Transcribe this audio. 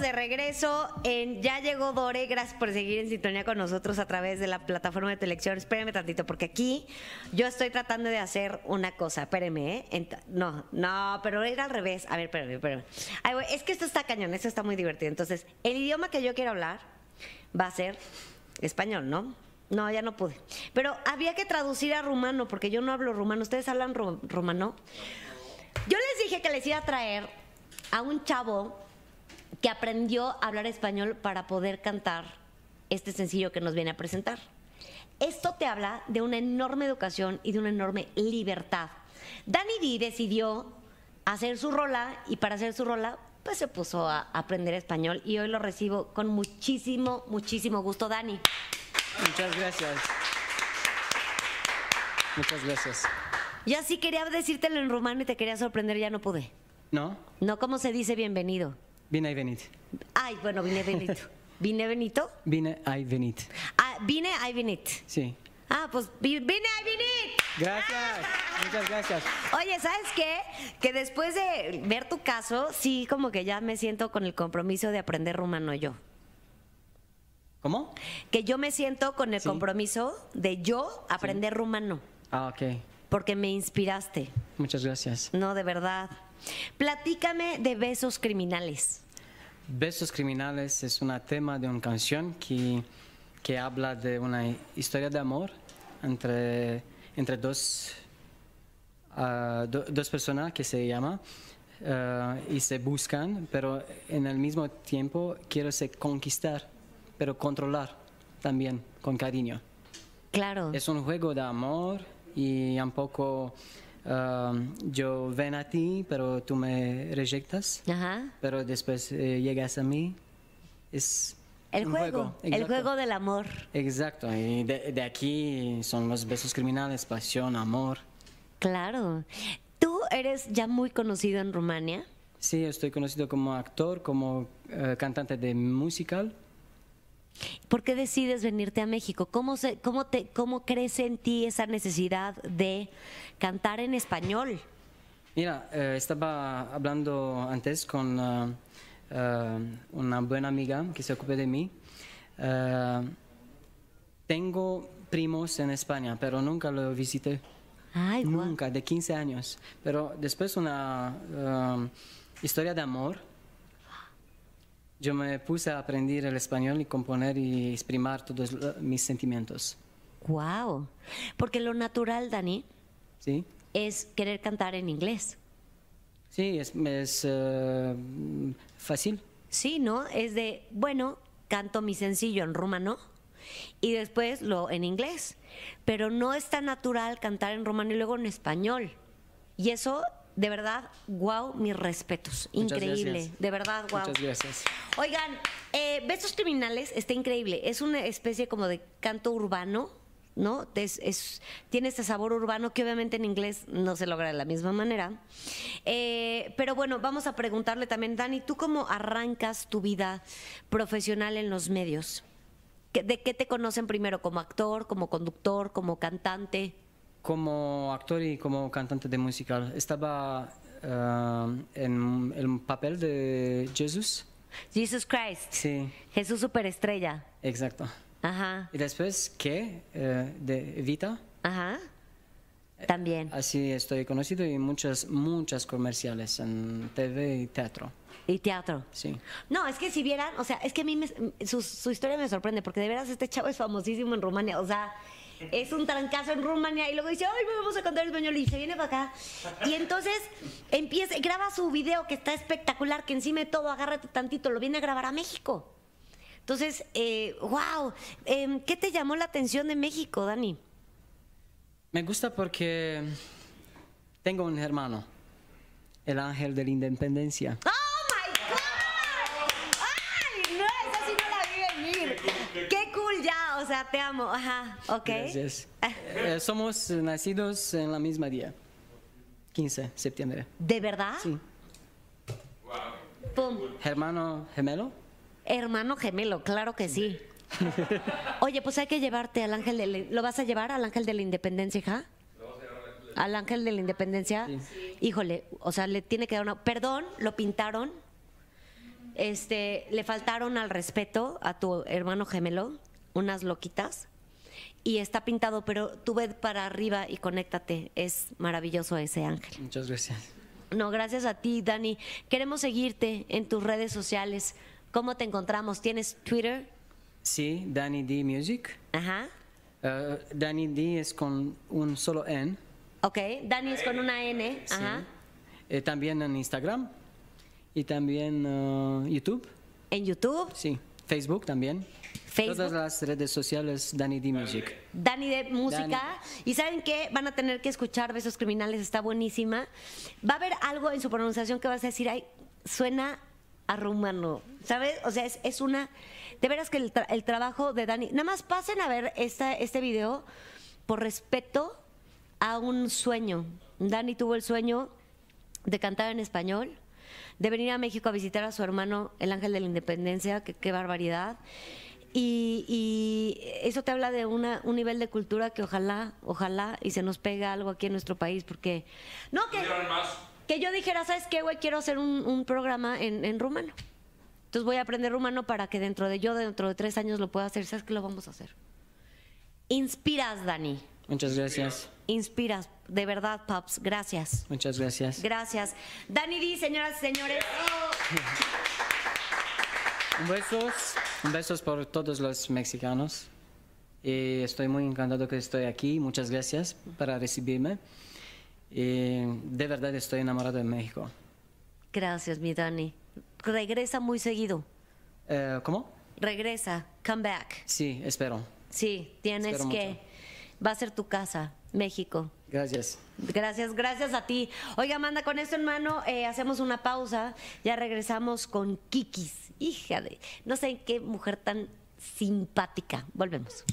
de regreso en Ya llegó Dore. Gracias por seguir en sintonía con nosotros a través de la plataforma de televisión Espérenme tantito, porque aquí yo estoy tratando de hacer una cosa. Espérenme, ¿eh? no, no, pero era al revés. A ver, espérenme, espérenme. es que esto está cañón, esto está muy divertido. Entonces, el idioma que yo quiero hablar va a ser español, ¿no? No, ya no pude. Pero había que traducir a rumano, porque yo no hablo rumano. ¿Ustedes hablan rumano? Yo les dije que les iba a traer a un chavo que aprendió a hablar español para poder cantar este sencillo que nos viene a presentar. Esto te habla de una enorme educación y de una enorme libertad. Danny D decidió hacer su rola y para hacer su rola pues se puso a aprender español y hoy lo recibo con muchísimo, muchísimo gusto, Dani. Muchas gracias. Muchas gracias. Ya sí quería decírtelo en rumano y te quería sorprender, ya no pude. ¿No? No, no como se dice bienvenido? Vine y venid. Ay, bueno, vine Benito. Vine Benito. Vine ahí venid. Ah, vine ai venid. Sí. Ah, pues vine ahí venid. Gracias, muchas gracias. Oye, ¿sabes qué? Que después de ver tu caso, sí, como que ya me siento con el compromiso de aprender rumano yo. ¿Cómo? Que yo me siento con el compromiso de yo aprender rumano. Ah, ok. Porque me inspiraste. Muchas gracias. No, de verdad. Platícame de Besos Criminales. Besos Criminales es un tema de una canción que, que habla de una historia de amor entre, entre dos, ah, dos personas que se llama ah, y se buscan, pero en el mismo tiempo quieren conquistar, pero controlar también con cariño. Claro. Es un juego de amor y un poco yo ven a ti, pero tú me rejectas. Pero después eh, llegas a mí. Es el juego, el juego del amor. Exacto, y de, aquí son los besos criminales, pasión, amor. Claro. Tú eres ya muy conocido en Rumania. Sí, estoy conocido como actor, como eh, cantante de musical ¿Por qué decides venirte a México? ¿Cómo, se, cómo, te, ¿Cómo crece en ti esa necesidad de cantar en español? Mira, eh, estaba hablando antes con eh, eh, una buena amiga que se ocupa de mí. tengo primos en España, pero nunca lo visité. nunca, de 15 años. Pero después una historia de amor yo me puse a aprender el español y componer y exprimar todos eh, mis sentimientos. Wow. Porque lo natural, Dani, ¿Sí? es querer cantar en inglés. Sí, es, eh, fácil. Sí, ¿no? Es de, bueno, canto mi sencillo en rumano y después lo en inglés. Pero no es tan natural cantar en rumano y luego en español. Y eso de verdad, wow, mis respetos. increíble, de verdad, wow. Muchas gracias. Oigan, eh, Besos Criminales está increíble. Es una especie como de canto urbano, ¿no? tiene este sabor urbano que obviamente en inglés no se logra de la misma manera. Eh, pero bueno, vamos a preguntarle también, Dani, ¿tú cómo arrancas tu vida profesional en los medios? ¿De qué te conocen primero? ¿Como actor, como conductor, como cantante? como actor y como cantante de musical. Estaba eh, en el papel de Jesús. Jesús Christ. Sí. Jesús superestrella. Exacto. Ajá. Y después, ¿qué? Eh, de Vita. Ajá. También. Eh, así estoy conocido y muchas, muchas comerciales en TV y teatro. Y teatro. Sí. No, es que si vieran, o sea, es que a mí su, su historia me sorprende, porque de veras este chavo es famosísimo en Rumania. O sea, es un trancazo en Rumania y luego dice, ay, vamos a cantar español y se viene para acá. Y entonces empieza, graba su video que está espectacular, que encima de todo, agárrate tantito, lo viene a grabar a México. Entonces, wow, eh, em, ¿qué te llamó la atención de México, Dani? Me gusta porque tengo un hermano, el ángel de la independencia. ¡Oh, my God! ¡Ay, no, esa sí no la vi venir! ¡Qué ya, o sea, te amo. Ajá, ok. Ah. Eh, somos nacidos en la misma día, 15 de septiembre. ¿De verdad? Sí. Wow. Pum. ¿Hermano gemelo? Hermano gemelo, claro que sí. Oye, pues hay que llevarte al ángel de la, ¿Lo vas a llevar al ángel de la independencia, hija? Al ángel de la independencia. Híjole, o sea, le tiene que dar una. Perdón, lo pintaron. Este, le faltaron al respeto a tu hermano gemelo unas loquitas y está pintado, pero tú ve para arriba y conéctate. Es maravilloso ese ángel. Muchas gracias. No, gracias a ti, Dani. Queremos seguirte en tus redes sociales. ¿Cómo te encontramos? ¿Tienes Twitter? Sí, Dani D Music. Ajá. Ah, Dani D es con un solo N. Ok, Dani es con una N. Eh, también en Instagram y también en ah, YouTube. ¿En YouTube? Sí. Facebook también. Todas las redes sociales, Dani de Music. Dani de Música. Y saben que van a tener que escuchar Besos Criminales, está buenísima. Va a haber algo en su pronunciación que vas a decir, ay, suena a rumano, ¿sabes? O sea, es, una... De veras que el, trabajo de Dani... Nada más pasen a ver esta, este video por respeto a un sueño. Dani tuvo el sueño de cantar en español de venir a México a visitar a su hermano, el ángel de la independencia, qué barbaridad. Y, eso te habla de un nivel de cultura que ojalá, ojalá, y se nos pega algo aquí en nuestro país, porque... No, que, que yo dijera, ¿sabes qué, güey? Quiero hacer un, programa en, en rumano. Entonces voy a aprender rumano para que dentro de yo, dentro de tres años, lo pueda hacer. ¿Sabes qué lo vamos a hacer? Inspiras, Dani. Muchas gracias. Inspiras, de verdad, Pops, gracias. Muchas gracias. Gracias. Dani D, señoras y señores. Besos, besos por todos los mexicanos. Eh, estoy muy encantado que estoy aquí. Muchas gracias para recibirme. Eh, de verdad estoy enamorado de México. Gracias, mi Dani. Regresa muy seguido. Eh, ¿Cómo? Regresa, come back. Sí, espero. Sí, tienes que va a ser tu casa, México. Gracias. Gracias, gracias a ti. Oiga, Amanda, con esto en mano eh, hacemos una pausa. Ya regresamos con Kikis. Hija de, no sé qué mujer tan simpática. Volvemos.